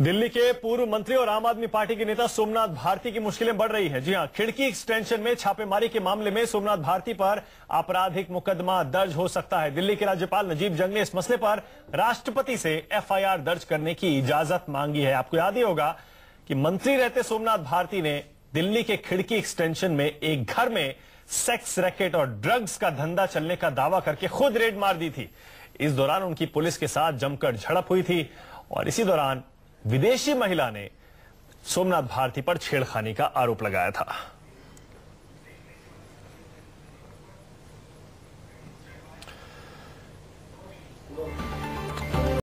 दिल्ली के पूर्व मंत्री और आम आदमी पार्टी के नेता सोमनाथ भारती की मुश्किलें बढ़ रही है जी हां खिड़की एक्सटेंशन में छापेमारी के मामले में सोमनाथ भारती पर आपराधिक मुकदमा दर्ज हो सकता है दिल्ली के राज्यपाल नजीब जंग ने इस मसले पर राष्ट्रपति से एफआईआर दर्ज करने की इजाजत मांगी है आपको याद ही होगा कि मंत्री रहते सोमनाथ भारती ने दिल्ली के खिड़की एक्सटेंशन में एक घर में सेक्स रैकेट और ड्रग्स का धंधा चलने का दावा करके खुद रेड मार दी थी इस दौरान उनकी पुलिस के साथ जमकर झड़प हुई थी और इसी दौरान विदेशी महिला ने सोमनाथ भारती पर छेड़खानी का आरोप लगाया था